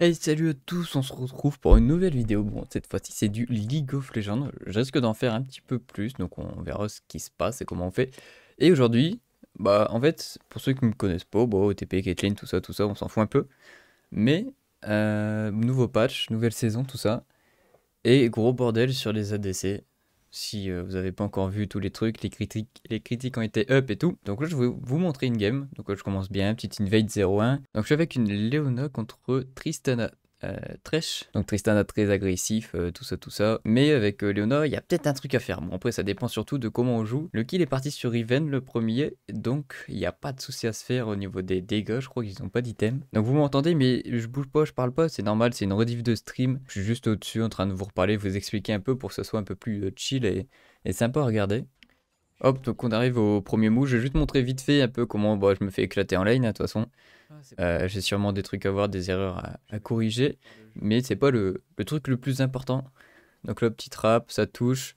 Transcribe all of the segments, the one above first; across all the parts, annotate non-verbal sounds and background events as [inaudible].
Hey salut à tous, on se retrouve pour une nouvelle vidéo, bon cette fois-ci c'est du League of Legends, je risque d'en faire un petit peu plus, donc on verra ce qui se passe et comment on fait. Et aujourd'hui, bah en fait, pour ceux qui ne me connaissent pas, bon OTP, Caitlyn, tout ça, tout ça, on s'en fout un peu. Mais, euh, nouveau patch, nouvelle saison, tout ça, et gros bordel sur les ADC si euh, vous n'avez pas encore vu tous les trucs, les critiques, les critiques ont été up et tout. Donc là, je vais vous montrer une game. Donc là, je commence bien, petite invade 0-1. Donc je suis avec une Leona contre Tristana euh, Trish Donc Tristan a très agressif, euh, tout ça, tout ça. Mais avec euh, Léona il y a peut-être un truc à faire. Bon, après, ça dépend surtout de comment on joue. Le kill est parti sur Riven, le premier. Donc, il n'y a pas de souci à se faire au niveau des dégâts. Je crois qu'ils n'ont pas d'item. Donc, vous m'entendez, mais je bouge pas, je parle pas. C'est normal, c'est une rediff de stream. Je suis juste au-dessus en train de vous reparler, vous expliquer un peu pour que ce soit un peu plus chill et, et sympa à regarder. Hop, donc on arrive au premier mou Je vais juste montrer vite fait un peu comment bah, je me fais éclater en lane, hein, de toute façon. Ah, euh, j'ai sûrement des trucs à voir, des erreurs à, corriger, mais c'est pas le, truc le plus important. Donc là, petit trap, ça touche.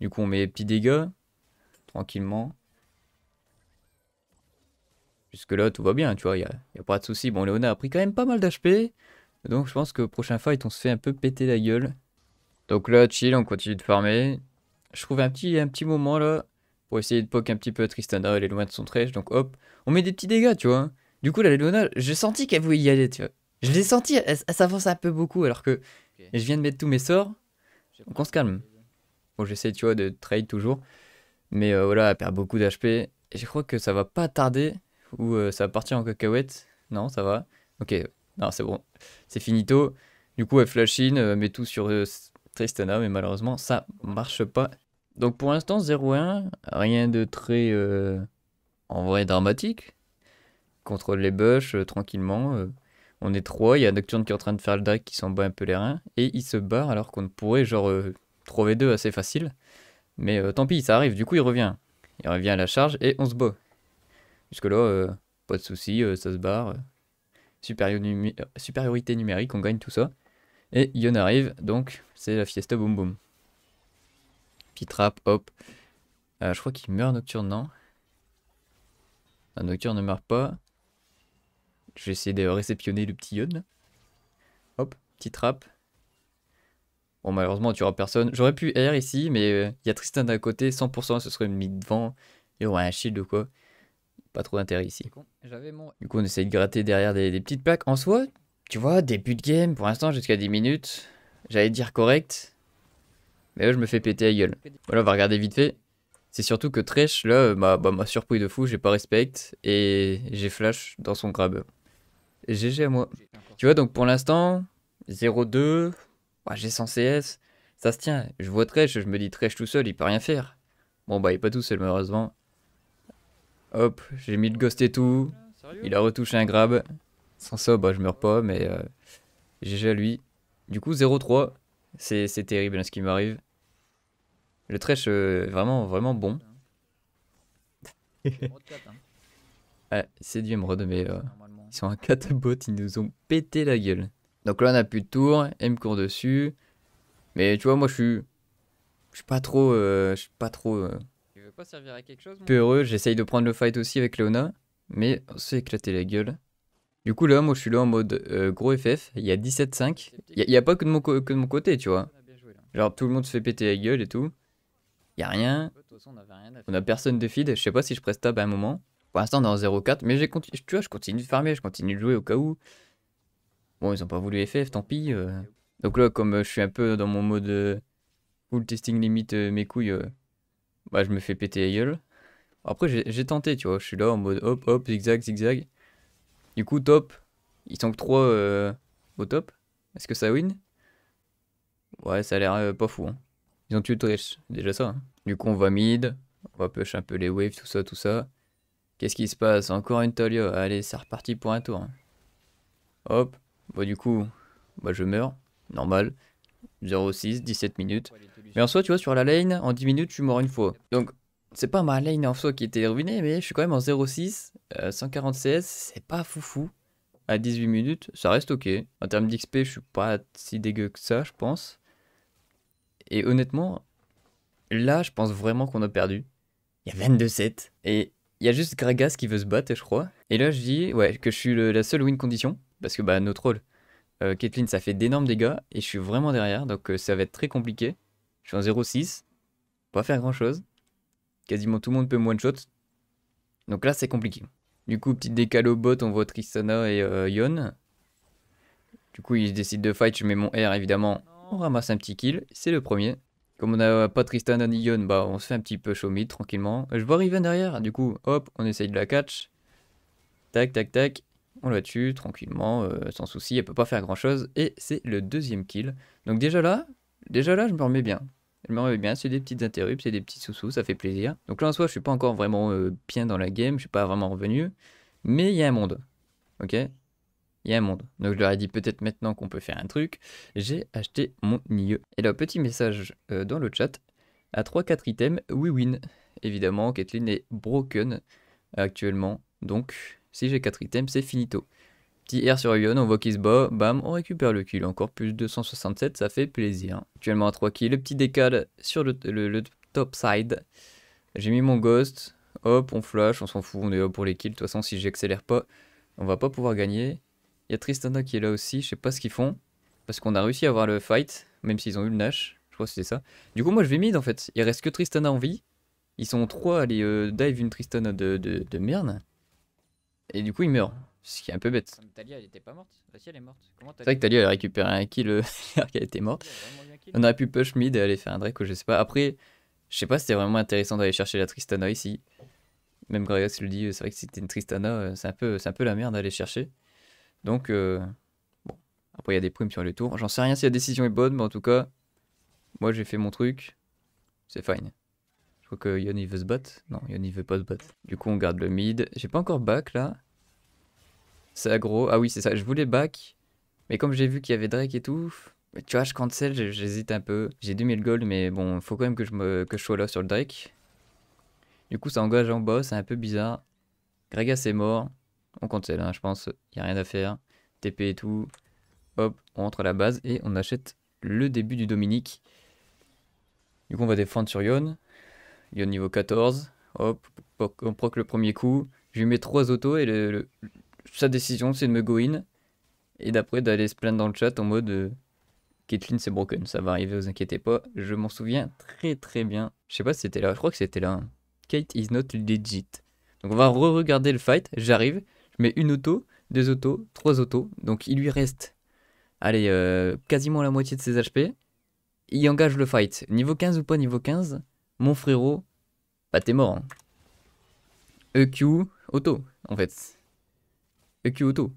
Du coup, on met petits dégâts, tranquillement. Jusque-là, tout va bien, tu vois, il n'y a, pas de soucis Bon, Léona a pris quand même pas mal d'HP, donc je pense que prochain fight, on se fait un peu péter la gueule. Donc là, chill, on continue de farmer. Je trouve un petit, un petit moment là, pour essayer de poke un petit peu Tristana, elle est loin de son trèche, donc hop, on met des petits dégâts, tu vois. Du coup, la Léona, j'ai senti qu'elle voulait y aller, tu vois. Je l'ai senti, elle, s'avance un peu beaucoup, alors que je viens de mettre tous mes sorts. Donc on se calme. Bon, j'essaie, tu vois, de trade toujours. Mais euh, voilà, elle perd beaucoup d'HP. Et je crois que ça va pas tarder, ou euh, ça va partir en cacahuète. Non, ça va. Ok, non, c'est bon. C'est finito. Du coup, elle flash in, met tout sur euh, Tristana, mais malheureusement, ça marche pas. Donc pour l'instant, 0-1, rien de très, en vrai, dramatique contrôle les bush euh, tranquillement. Euh. on est trois, il y a Nocturne qui est en train de faire le drag qui s'en bat un peu les reins, et il se barre alors qu'on pourrait genre euh, trouver deux assez facile. Mais tant pis, ça arrive, du coup il revient. Il revient à la charge et on se bat. Jusque-là, pas de souci, ça se barre. supériorité numérique, on gagne tout ça. Et Yon arrive, donc c'est la fiesta boum boum. Puis hop. je crois qu'il meurt Nocturne, non Nocturne ne meurt pas. Je vais de réceptionner le petit Yon. Hop, petite trappe. Bon, malheureusement, tu n'auras personne. J'aurais pu air ici, mais euh, il y a Tristan d'un côté, 100%, ce serait une mis devant. Et on aurait un shield ou quoi. Pas trop d'intérêt ici. Du coup, on essaie de gratter derrière des, petites plaques. En soi, tu vois, début de game, pour l'instant, jusqu'à 10 minutes. J'allais dire correct. Mais là, je me fais péter la gueule. Voilà, on va regarder vite fait. C'est surtout que Tresh, là, bah, m'a surpris de fou, j'ai pas respect. Et j'ai flash dans son grab. GG à moi. Tu vois, donc pour l'instant, 0-2, bah, j'ai 100 CS, ça se tient. Je vois Tresh, je me dis Tresh tout seul, il peut rien faire. Bon, bah, il est pas tout seul, malheureusement. Hop, j'ai mis le ghost et tout. Il a retouché un grab. Sans ça, bah, je meurs pas, mais GG euh, à lui. Du coup, 0-3, c'est terrible hein, ce qui m'arrive. Le Tresh, euh, vraiment, vraiment bon. Hein. c'est du me mais. Euh, ils sont à 4 bots, ils nous ont pété la gueule. Donc là, on n'a plus de tour, m me court dessus. Mais tu vois, moi, je suis. Je suis pas trop. Euh, je suis pas trop. heureux, euh, j'essaye de prendre le fight aussi avec Leona. Mais on s'est éclaté la gueule. Du coup, là, moi, je suis là en mode euh, gros FF. Il y a 17-5. Il n'y a, pas que de, mon que mon côté, tu vois. Ah, Genre, tout le monde se fait péter la gueule et tout. Il n'y a rien. On a personne de feed. Je sais pas si je presse à un moment. Pour l'instant, on est 0-4, mais j'ai tu vois, je continue de farmer, je continue de jouer au cas où. Bon, ils ont pas voulu FF, tant pis. Euh. Donc là, comme euh, je suis un peu dans mon mode euh, full testing limite mes couilles, bah, je me fais péter la gueule. Après, j'ai tenté, tu vois, je suis là en mode hop, hop, zigzag, zigzag. Du coup, top. Ils sont que 3 au top. Est-ce que ça win Ouais, ça a l'air pas fou. Hein. Ils ont tué déjà ça. Hein. Du coup, on va mid, on va push un peu les waves, tout ça, tout ça. Qu'est-ce qui se passe Encore une Tolio. Allez, c'est reparti pour un tour. Hop. Bon, bah, du coup, bah je meurs. Normal. 0,6, 17 minutes. Mais en soi, tu vois, sur la lane, en 10 minutes, je suis mort une fois. Donc, c'est pas ma lane en soi qui était ruinée, mais je suis quand même en 0,6, 146 euh, c'est pas foufou. À 18 minutes, ça reste ok. En termes d'XP, je suis pas si dégueu que ça, je pense. Et honnêtement, là, je pense vraiment qu'on a perdu. Il y a 22-7. Et il y a juste Gragas qui veut se battre, je crois. Et là, je dis ouais, que je suis la seule win condition, parce que bah, notre rôle. Euh, Caitlyn, ça fait d'énormes dégâts, et je suis vraiment derrière, donc euh, ça va être très compliqué. Je suis en 0-6, pas faire grand-chose. Quasiment tout le monde peut me one-shot. Donc là, c'est compliqué. Du coup, petit décale au bot, on voit Tristana et euh, Yon. Du coup, ils décident de fight, je mets mon R, évidemment. On ramasse un petit kill, c'est le premier. Comme on n'a euh, pas Tristan Ion, bah on se fait un petit peu show mid tranquillement. Je vois Riven derrière, du coup, hop, on essaye de la catch. Tac, tac, tac. On la tue tranquillement, euh, sans souci, elle peut pas faire grand chose. Et c'est le deuxième kill. Donc déjà là, déjà là, je me remets bien. Je me remets bien, c'est des petites interrupts, c'est des petits sous-sous, ça fait plaisir. Donc là en soi, je suis pas encore vraiment euh, bien dans la game, je suis pas vraiment revenu. Mais il y a un monde. Ok il y a un monde. Donc je leur ai dit peut-être maintenant qu'on peut faire un truc. J'ai acheté mon IE. Et là, petit message euh, dans le chat, à 3-4 items, we win. Évidemment, Kathleen est broken actuellement. Donc si j'ai 4 items, c'est finito. Petit R sur Ion, on voit qu'il se bat, bam, on récupère le kill, encore plus 267, ça fait plaisir. Actuellement à 3 kills, le petit décal sur le, top side. J'ai mis mon ghost, hop, on flash, on s'en fout, on est hop pour les kills, de toute façon si j'accélère pas, on va pas pouvoir gagner. Il y a Tristana qui est là aussi, je sais pas ce qu'ils font. Parce qu'on a réussi à avoir le fight, même s'ils ont eu le Nash. Je crois que c'était ça. Du coup, moi je vais mid en fait. Il reste que Tristana en vie. Ils sont trois à aller euh, dive une Tristana de, de, merde. Et du coup, il meurt. Ce qui est un peu bête. elle était pas morte. Bah, c'est vrai que Talia, a récupéré un kill euh, [laughs] qui était morte. On aurait pu push mid et aller faire un Drake ou je sais pas. Après, je sais pas si c'était vraiment intéressant d'aller chercher la Tristana ici. Même Gragas le dit, c'est vrai que c'était une Tristana, euh, c'est un, peu, un peu la merde d'aller chercher. Donc, euh, bon. Après, il y a des primes sur le tour. J'en sais rien si la décision est bonne, mais en tout cas, moi, j'ai fait mon truc. C'est fine. Je crois que Yoni veut se battre. Non, Yoni veut pas se battre. Du coup, on garde le mid. J'ai pas encore back, là. C'est aggro. Ah oui, c'est ça. Je voulais back. Mais comme j'ai vu qu'il y avait Drake et tout, tu vois, je cancel, j'hésite un peu. J'ai 2000 gold, mais bon, faut quand même que je, me, que sois là sur le Drake. Du coup, ça engage en boss, c'est un peu bizarre. Gregas est mort on compte là je pense, il n'y a rien à faire. TP et tout. Hop, on rentre à la base et on achète le début du Dominique. Du coup, on va défendre sur Yon. Yon niveau 14. Hop, on proc le premier coup. Je lui mets 3 autos et le, sa décision, c'est de me go in. Et d'après, d'aller se plaindre dans le chat en mode euh, Caitlyn, c'est broken. Ça va arriver, vous inquiétez pas. Je m'en souviens très très bien. Je sais pas si c'était là. Je crois que c'était là. Hein. Kate is not legit. Donc on va re-regarder le fight. J'arrive. Mais une auto, deux autos, trois autos. Donc il lui reste, allez, euh, quasiment la moitié de ses HP. Il engage le fight. Niveau 15 ou pas niveau 15, mon frérot, bah t'es mort. EQ hein. e auto, en fait. EQ auto.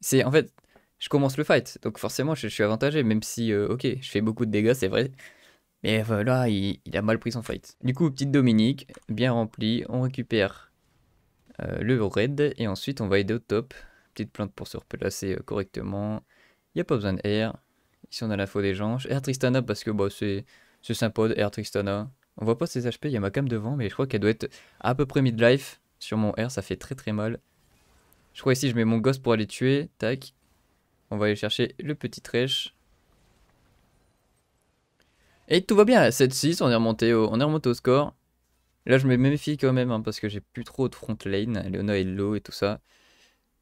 C'est en fait, je commence le fight. Donc forcément, je, suis avantagé, même si, euh, ok, je fais beaucoup de dégâts, c'est vrai. Mais voilà, il a mal pris son fight. Du coup, petite Dominique, bien remplie, on récupère euh, le red, et ensuite on va aider au top. Petite plante pour se replacer euh, correctement. Il n'y a pas besoin d'air. Ici on a l'info des gens. Air Tristana parce que bah, c'est sympa de Air Tristana. On voit pas ses HP, il y a ma cam devant, mais je crois qu'elle doit être à peu près midlife. Sur mon air, ça fait très très mal. Je crois ici je mets mon gosse pour aller tuer. Tac. On va aller chercher le petit trèche. Et tout va bien, 7-6, on est remonté on est remonté au score. Là, je me méfie quand même, hein, parce que j'ai plus trop de front lane, Leona et Low et tout ça.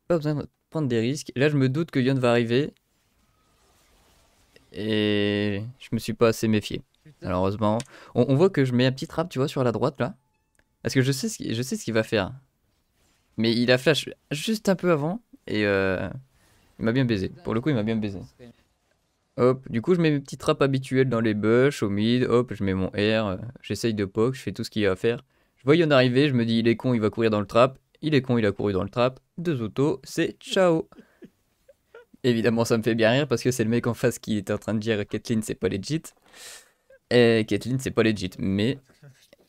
Pas besoin de prendre des risques. Là, je me doute que Yon va arriver. Et je me suis pas assez méfié, malheureusement. On, voit que je mets un petit trap, tu vois, sur la droite, là. Parce que je sais ce, je sais ce qu'il va faire. Mais il a flash juste un peu avant, et euh, il m'a bien baisé. Pour le coup, il m'a bien baisé. Hop, du coup, je mets mes petites trappes habituelles dans les bush, au mid, hop, je mets mon R, euh, j'essaye de poke, je fais tout ce qu'il y a à faire. Je vois Yon arriver, je me dis, il est con, il va courir dans le trap. Il est con, il a couru dans le trap. Deux autos, c'est ciao [laughs] Évidemment, ça me fait bien rire parce que c'est le mec en face qui est en train de dire Kathleen, c'est pas legit. Et Kathleen, c'est pas legit, mais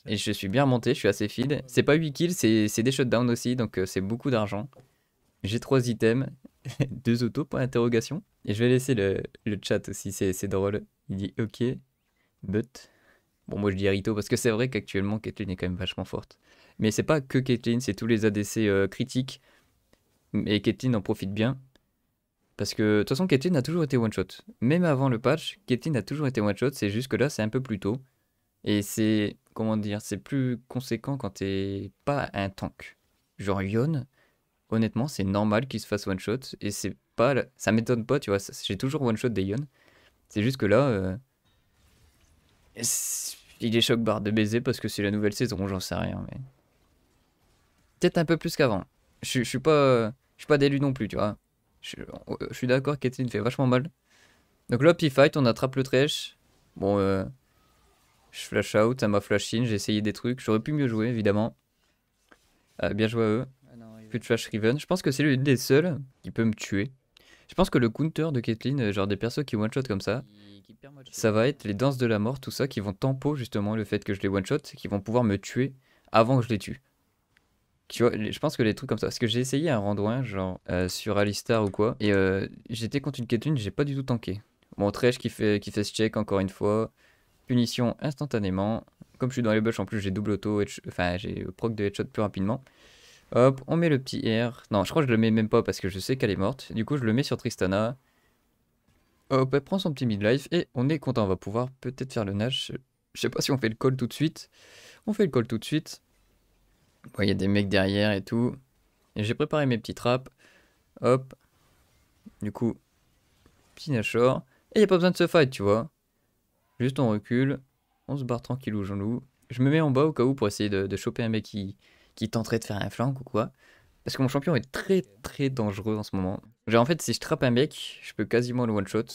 je suis bien monté, je suis assez feed. C'est pas 8 kills, c'est des shutdowns aussi, donc euh, c'est beaucoup d'argent. J'ai 3 items, [laughs] deux autos, pour interrogation Et je vais laisser le, le chat aussi, c'est drôle. Il dit ok, but. Bon, moi je dis Rito parce que c'est vrai qu'actuellement Caitlyn est quand même vachement forte. Mais c'est pas que Caitlyn, c'est tous les ADC euh, critiques. Et Caitlyn en profite bien. Parce que de toute façon, Caitlyn a toujours été one-shot. Même avant le patch, Caitlyn a toujours été one-shot. C'est juste que là, c'est un peu plus tôt. Et c'est, comment dire, c'est plus conséquent quand t'es pas un tank. Genre Yone honnêtement, c'est normal qu'il se fasse one shot et c'est pas ça m'étonne pas, tu vois, j'ai toujours one shot Dayon. C'est juste que là euh, il est choc barre de baiser parce que c'est la nouvelle saison, j'en sais rien mais peut-être un peu plus qu'avant. Je, suis pas je suis pas d'élu non plus, tu vois. Je, suis d'accord qu'Étienne fait vachement mal. Donc là, P-Fight, on attrape le trash. Bon, euh, je flash out, ça m'a flash in, j'ai essayé des trucs. J'aurais pu mieux jouer, évidemment. Euh, bien joué à eux plus de flash Riven. Je pense que c'est l'une des seules qui peut me tuer. Je pense que le counter de Caitlyn, euh, genre des persos qui one-shot comme ça, ça va être les danses de la mort, tout ça, qui vont tempo justement le fait que je les one-shot, qui vont pouvoir me tuer avant que je les tue. Tu vois, je pense que les trucs comme ça. Parce que j'ai essayé un randouin, genre euh, sur Alistar ou quoi, et euh, j'étais contre une Caitlyn, j'ai pas du tout tanké. mon Thresh qui fait, qui fait ce check encore une fois. Punition instantanément. Comme je suis dans les bush en plus, j'ai double auto, enfin j'ai proc de headshot plus rapidement. Hop, on met le petit R. Non, je crois que je le mets même pas parce que je sais qu'elle est morte. Du coup, je le mets sur Tristana. Hop, elle prend son petit midlife et on est content. On va pouvoir peut-être faire le Nash. Je sais pas si on fait le call tout de suite. On fait le call tout de suite. Il y a des mecs derrière et tout. Et j'ai préparé mes petites trappes. Hop. Du coup, petit Nashor. Et il n'y a pas besoin de se fight, tu vois. Juste on recule. On se barre tranquille ou loup. Je me mets en bas au cas où pour essayer de choper un mec qui, qui tenterait de faire un flank ou quoi. Parce que mon champion est très très dangereux en ce moment. Genre en fait si je trappe un mec, je peux quasiment le one-shot.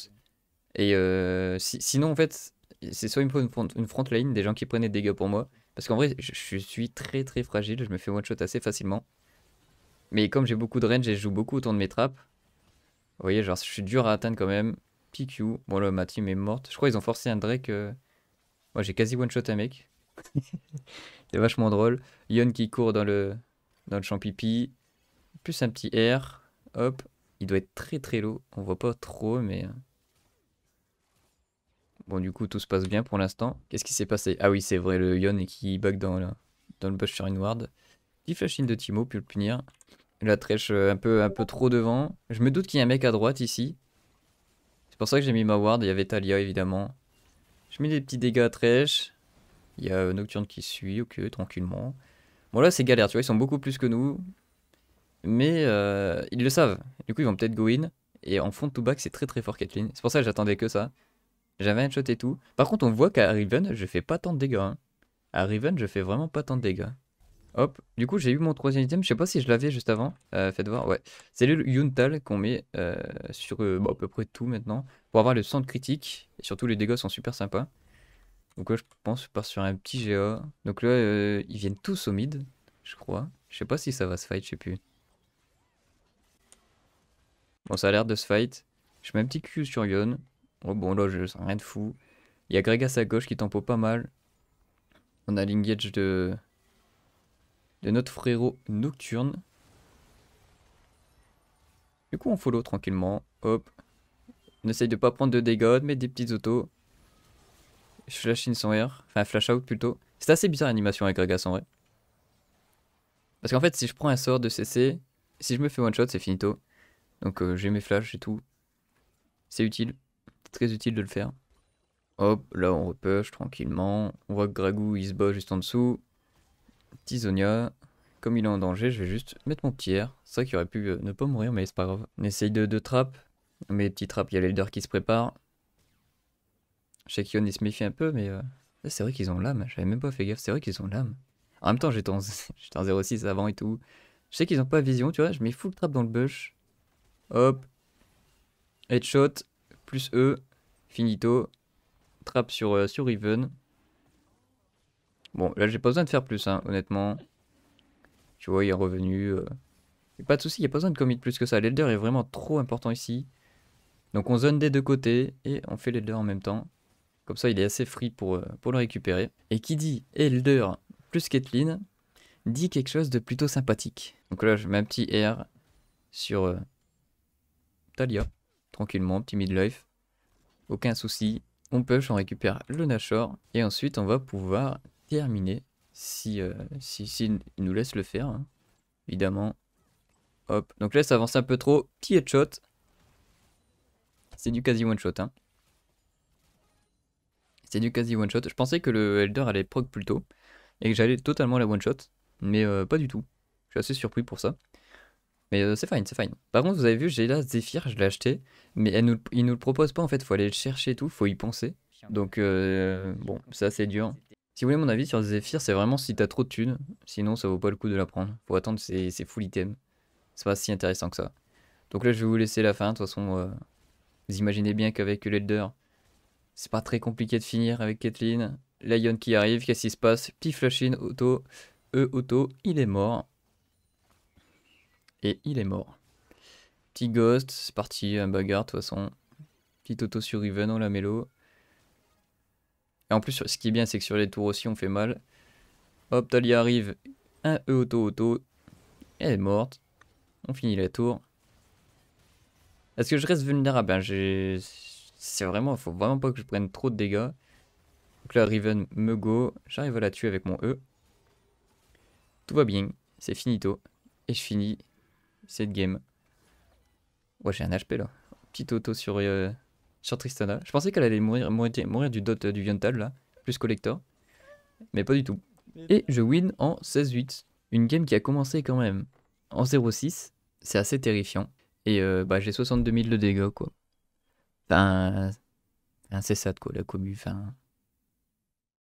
Et euh, sinon en fait, c'est soit une front, une front line, des gens qui prenaient des dégâts pour moi. Parce qu'en vrai je, suis très très fragile, je me fais one-shot assez facilement. Mais comme j'ai beaucoup de range et je joue beaucoup autour de mes trappes, vous voyez genre je suis dur à atteindre quand même. PQ, bon là ma team est morte. Je crois qu'ils ont forcé un Drake. Euh, moi j'ai quasi one-shot un mec. [laughs] c'est vachement drôle. Yon qui court dans le, dans le champ pipi. Plus un petit R. Hop. Il doit être très très low. On voit pas trop, mais. Euh. Bon, du coup, tout se passe bien pour l'instant. Qu'est-ce qui s'est passé Ah oui, c'est vrai, le Yon qui bug dans le, dans le bush sur une ward. il flash de Timo, puis le punir. La trèche euh, un peu, un peu trop devant. Je me doute qu'il y a un mec à droite ici. C'est pour ça que j'ai mis ma ward. Il y avait Talia, évidemment. Je mets des petits dégâts à trèche. Il y a Nocturne qui suit, ok, tranquillement. Bon là c'est galère, tu vois, ils sont beaucoup plus que nous. Mais euh, ils le savent. Du coup ils vont peut-être go in. Et en fond tout back c'est très très fort Kathleen. C'est pour ça que j'attendais que ça. J'avais un shot et tout. Par contre on voit qu'à Riven je fais pas tant de dégâts. Hein. Riven je fais vraiment pas tant de dégâts. Hop, du coup j'ai eu mon troisième item, je sais pas si je l'avais juste avant, euh, faites voir, ouais. C'est le Yuntal qu'on met euh, sur bah, à peu près tout maintenant, pour avoir le centre critique, et surtout les dégâts sont super sympas. Donc là je pense je pars sur un petit GA. Donc là, euh, ils viennent tous au mid, je crois. Je sais pas si ça va se fight, je sais plus. Bon, ça a l'air de se fight. Je mets un petit Q sur Yon. Oh, bon, là, je sens rien de fou. Il y a Greg à sa gauche qui tempo pas mal. On a l'ingage de... de notre frérot Nocturne. Du coup, on follow tranquillement. Hop. On essaye de pas prendre de dégâts, mais des petites autos flash in son air, Enfin, flash out plutôt. C'est assez bizarre l'animation avec Regas en vrai. Parce qu'en fait, si je prends un sort de CC, si je me fais one shot, c'est finito. Donc euh, j'ai mes flashs et tout. C'est utile. Très utile de le faire. Hop, là on repush tranquillement. On voit que Gragou il se bat juste en dessous. Tisonia. Comme il est en danger, je vais juste mettre mon petit air. C'est vrai qu'il aurait pu euh, ne pas mourir, mais c'est pas grave. On essaye de, de trap. Mes petits traps, il y a l'elder qui se prépare. Je sais qu'Ion, il se méfie un peu, mais euh, c'est vrai qu'ils ont l'âme. J'avais même pas fait gaffe, c'est vrai qu'ils ont l'âme. En même temps, j'étais en, 06 [laughs] avant et tout. Je sais qu'ils ont pas vision, tu vois. Je mets full trap dans le bush. Hop. Headshot. Plus E. Finito. Trap sur, euh, sur even Bon, là, j'ai pas besoin de faire plus, hein, honnêtement. Tu vois, il est revenu. Euh. pas de soucis, il n'y a pas besoin de commit plus que ça. L'elder est vraiment trop important ici. Donc on zone des deux côtés et on fait l'elder en même temps. Comme ça, il est assez free pour, euh, pour le récupérer. Et qui dit Elder plus Caitlyn dit quelque chose de plutôt sympathique. Donc là, je mets un petit R sur euh, Talia. Tranquillement, petit midlife. Aucun souci. On push, on récupère le Nashor. Et ensuite, on va pouvoir terminer si, euh, si, nous laisse le faire. Hein. Évidemment. Hop. Donc là, ça avance un peu trop. Petit headshot. C'est du quasi one shot. Hein du quasi one shot. Je pensais que le Elder allait proc plus tôt et que j'allais totalement la one shot, mais euh, pas du tout. Je suis assez surpris pour ça. Mais euh, c'est fine, c'est fine. Par contre, vous avez vu, j'ai là Zephyr, je l'ai acheté, mais elle nous, il nous le propose pas en fait. Faut aller le chercher et tout, faut y penser. Donc euh, bon, ça c'est dur. Si vous voulez mon avis sur Zephyr, c'est vraiment si t'as trop de thunes, sinon ça vaut pas le coup de la prendre. Faut attendre c'est full items. C'est pas si intéressant que ça. Donc là, je vais vous laisser la fin. De toute façon, vous imaginez bien qu'avec l'Elder, c'est pas très compliqué de finir avec Caitlyn. Lion qui arrive, qu'est-ce qui se passe Petit flash in, auto. E auto, il est mort. Et il est mort. Petit ghost, c'est parti, un bagarre de toute façon. Petit auto sur Riven, on la mélo. Et en plus, ce qui est bien, c'est que sur les tours aussi, on fait mal. Hop, Talia arrive. Un E auto auto. Elle est morte. On finit la tour. Est-ce que je reste vulnérable hein? C'est vraiment, faut vraiment pas que je prenne trop de dégâts. Donc là, Riven me go. J'arrive à la tuer avec mon E. Tout va bien. C'est finito. Et je finis cette game. Ouais, j'ai un HP là. Petit auto sur, euh, sur Tristana. Je pensais qu'elle allait mourir, mourir, du dot euh, du vient là. Plus collector. Mais pas du tout. Et je win en 16-8. Une game qui a commencé quand même en 0-6. C'est assez terrifiant. Et euh, bah, j'ai 62 000 de dégâts quoi. Enfin, c'est ça, de quoi, la commu. Enfin,